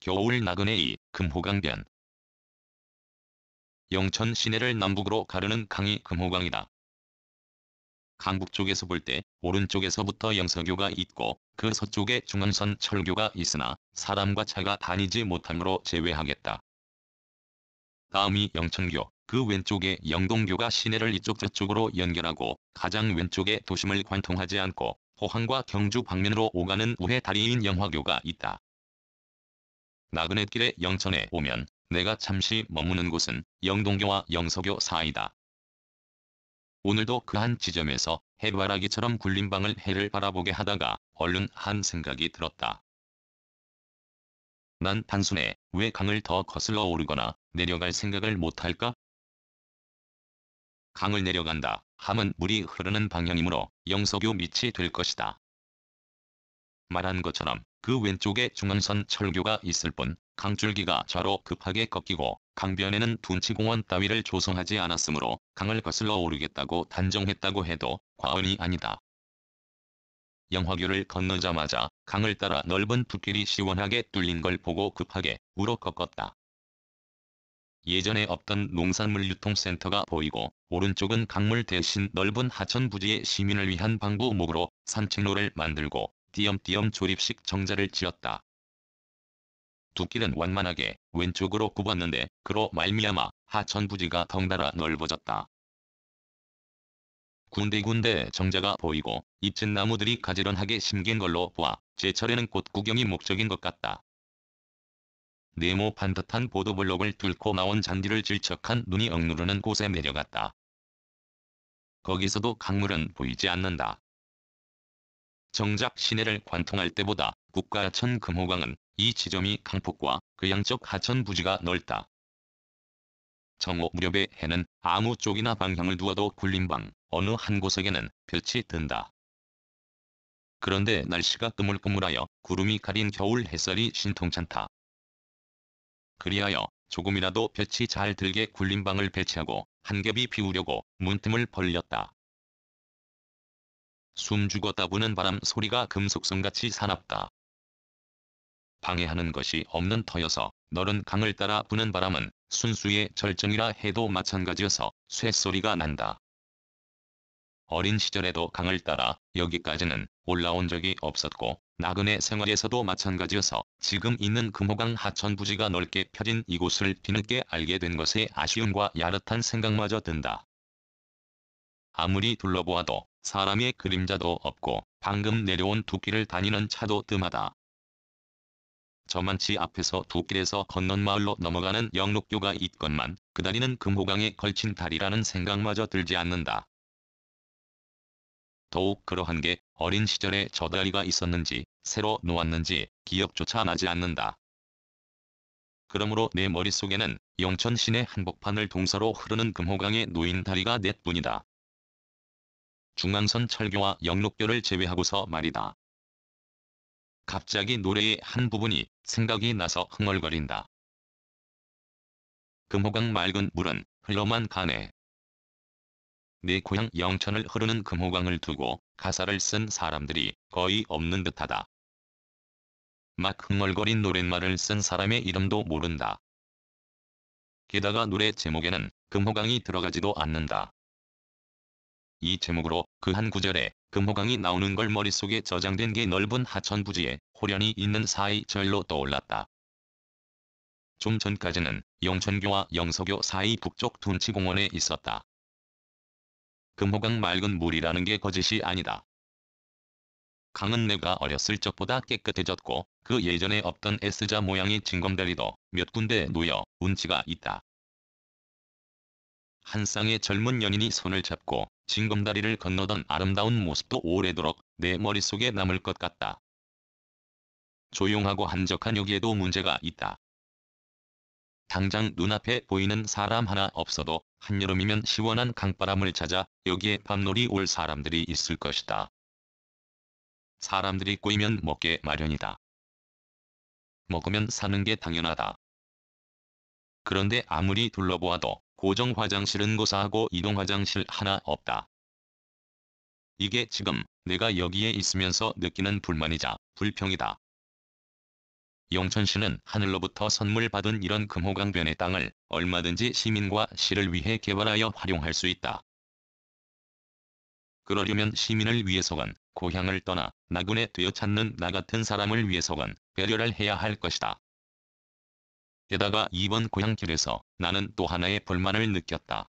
겨울 나그네이 금호강변 영천 시내를 남북으로 가르는 강이 금호강이다. 강북 쪽에서 볼 때 오른쪽에서부터 영서교가 있고 그 서쪽에 중앙선 철교가 있으나 사람과 차가 다니지 못함으로 제외하겠다. 다음이 영천교 그 왼쪽에 영동교가 시내를 이쪽 저쪽으로 연결하고 가장 왼쪽에 도심을 관통하지 않고 포항과 경주 방면으로 오가는 우회 다리인 영화교가 있다. 나그네길에 영천에 오면 내가 잠시 머무는 곳은 영동교와 영서교 사이다. 오늘도 그 한 지점에서 해바라기처럼 굴린 방을 해를 바라보게 하다가 얼른 한 생각이 들었다. 난 단순해 왜 강을 더 거슬러 오르거나 내려갈 생각을 못할까? 강을 내려간다 함은 물이 흐르는 방향이므로 영석유 밑이 될 것이다. 말한 것처럼 그 왼쪽에 중앙선 철교가 있을 뿐 강줄기가 좌로 급하게 꺾이고 강변에는 둔치공원 따위를 조성하지 않았으므로 강을 거슬러 오르겠다고 단정했다고 해도 과언이 아니다. 영화교를 건너자마자 강을 따라 넓은 두길이 시원하게 뚫린 걸 보고 급하게 우러 꺾었다. 예전에 없던 농산물 유통센터가 보이고 오른쪽은 강물 대신 넓은 하천 부지의 시민을 위한 방부목으로 산책로를 만들고 띄엄띄엄 조립식 정자를 지었다. 두 길은 완만하게 왼쪽으로 굽었는데 그로 말미암아 하천 부지가 덩달아 넓어졌다. 군데군데 정자가 보이고 잎진 나무들이 가지런하게 심긴 걸로 보아 제철에는 꽃 구경이 목적인 것 같다. 네모반 듯한 보도블록을 뚫고 나온 잔디를 질척한 눈이 억누르는 곳에 내려갔다. 거기서도 강물은 보이지 않는다. 정작 시내를 관통할 때보다 국가 하천 금호강은 이 지점이 강폭과 그 양쪽 하천 부지가 넓다. 정오 무렵의 해는 아무 쪽이나 방향을 두어도 굴림방 어느 한 곳에게는 볕이 든다. 그런데 날씨가 끄물끄물하여 구름이 가린 겨울 햇살이 신통찮다. 그리하여 조금이라도 볕이 잘 들게 굴림방을 배치하고 한겹이 비우려고 문틈을 벌렸다. 숨 죽었다 부는 바람 소리가 금속성같이 사납다. 방해하는 것이 없는 터여서 너른 강을 따라 부는 바람은 순수의 절정이라 해도 마찬가지여서 쇳소리가 난다. 어린 시절에도 강을 따라 여기까지는 올라온 적이 없었고 나그네 생활에서도 마찬가지여서 지금 있는 금호강 하천 부지가 넓게 펴진 이곳을 뒤늦게 알게 된 것에 아쉬움과 야릇한 생각마저 든다. 아무리 둘러보아도 사람의 그림자도 없고 방금 내려온 두길을 다니는 차도 뜸하다. 저만치 앞에서 두길에서 건넌 마을로 넘어가는 영록교가 있건만 그다리는 금호강에 걸친 다리라는 생각마저 들지 않는다. 더욱 그러한 게 어린 시절에 저 다리가 있었는지 새로 놓았는지 기억조차 나지 않는다. 그러므로 내 머릿속에는 영천 시내 한복판을 동서로 흐르는 금호강의 노인 다리가 넷뿐이다. 중앙선 철교와 영록교를 제외하고서 말이다. 갑자기 노래의 한 부분이 생각이 나서 흥얼거린다. 금호강 맑은 물은 흘러만 가네. 내 고향 영천을 흐르는 금호강을 두고 가사를 쓴 사람들이 거의 없는 듯하다. 막 흥얼거린 노랫말을 쓴 사람의 이름도 모른다. 게다가 노래 제목에는 금호강이 들어가지도 않는다. 이 제목으로 그 한 구절에 금호강이 나오는 걸 머릿속에 저장된 게 넓은 하천 부지에 호련이 있는 사이 절로 떠올랐다. 좀 전까지는 영천교와 영서교 사이 북쪽 둔치공원에 있었다. 금호강 맑은 물이라는 게 거짓이 아니다. 강은 내가 어렸을 적보다 깨끗해졌고 그 예전에 없던 S자 모양의 징검다리도몇 군데 놓여 운치가 있다. 한 쌍의 젊은 연인이 손을 잡고 징검다리를 건너던 아름다운 모습도 오래도록 내 머릿속에 남을 것 같다. 조용하고 한적한 여기에도 문제가 있다. 당장 눈앞에 보이는 사람 하나 없어도 한여름이면 시원한 강바람을 찾아 여기에 밤놀이 올 사람들이 있을 것이다. 사람들이 꼬이면 먹게 마련이다. 먹으면 사는 게 당연하다. 그런데 아무리 둘러보아도 고정 화장실은 고사하고 이동 화장실 하나 없다. 이게 지금 내가 여기에 있으면서 느끼는 불만이자 불평이다. 용천시는 하늘로부터 선물 받은 이런 금호강변의 땅을 얼마든지 시민과 시를 위해 개발하여 활용할 수 있다. 그러려면 시민을 위해서건 고향을 떠나 나군에 되어 찾는 나 같은 사람을 위해서건 배려를 해야 할 것이다. 게다가 이번 고향길에서 나는 또 하나의 불만을 느꼈다.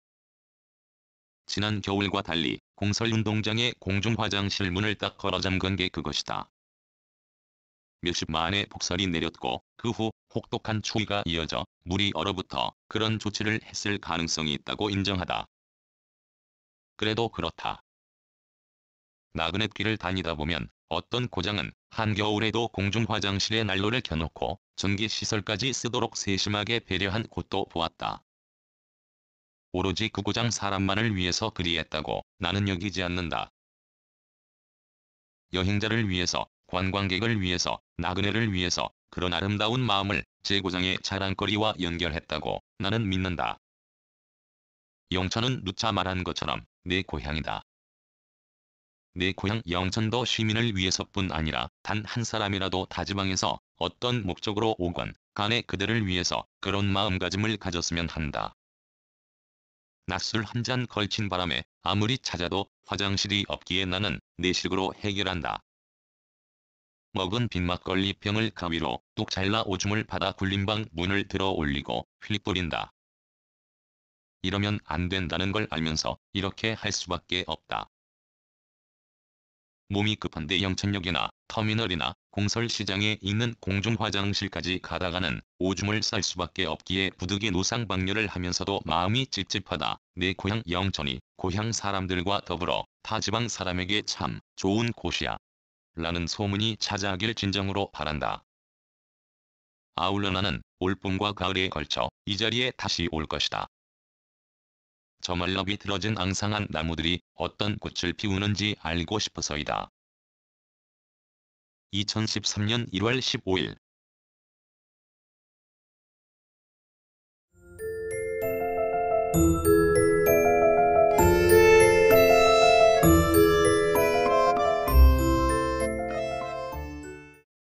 지난 겨울과 달리 공설운동장의 공중화장실 문을 딱 걸어 잠근 게 그것이다. 몇십만의 폭설이 내렸고 그 후 혹독한 추위가 이어져 물이 얼어붙어 그런 조치를 했을 가능성이 있다고 인정하다. 그래도 그렇다. 나그네길을 다니다 보면 어떤 고장은 한겨울에도 공중 화장실에 난로를 켜놓고 전기시설까지 쓰도록 세심하게 배려한 곳도 보았다. 오로지 그 고장 사람만을 위해서 그리했다고 나는 여기지 않는다. 여행자를 위해서 관광객을 위해서 나그네를 위해서 그런 아름다운 마음을 제고장의 자랑거리와 연결했다고 나는 믿는다. 영천은 누차 말한 것처럼 내 고향이다. 내 고향 영천도 시민을 위해서뿐 아니라 단 한 사람이라도 다지방에서 어떤 목적으로 오건 간에 그들을 위해서 그런 마음가짐을 가졌으면 한다. 낮술 한 잔 걸친 바람에 아무리 찾아도 화장실이 없기에 나는 내식으로 해결한다. 먹은 빈막걸리 병을 가위로 뚝 잘라 오줌을 받아 굴림방 문을 들어 올리고 휘뿌린다. 이러면 안 된다는 걸 알면서 이렇게 할 수밖에 없다. 몸이 급한데 영천역이나 터미널이나 공설시장에 있는 공중화장실까지 가다가는 오줌을 쌀 수밖에 없기에 부득이 노상방뇨를 하면서도 마음이 찝찝하다. 내 고향 영천이 고향 사람들과 더불어 타지방 사람에게 참 좋은 곳이야. 라는 소문이 찾아하길 진정으로 바란다. 아울러 나는 올 봄과 가을에 걸쳐 이 자리에 다시 올 것이다. 저말럽비틀어진 앙상한 나무들이 어떤 꽃을 피우는지 알고 싶어서이다. 2013년 1월 15일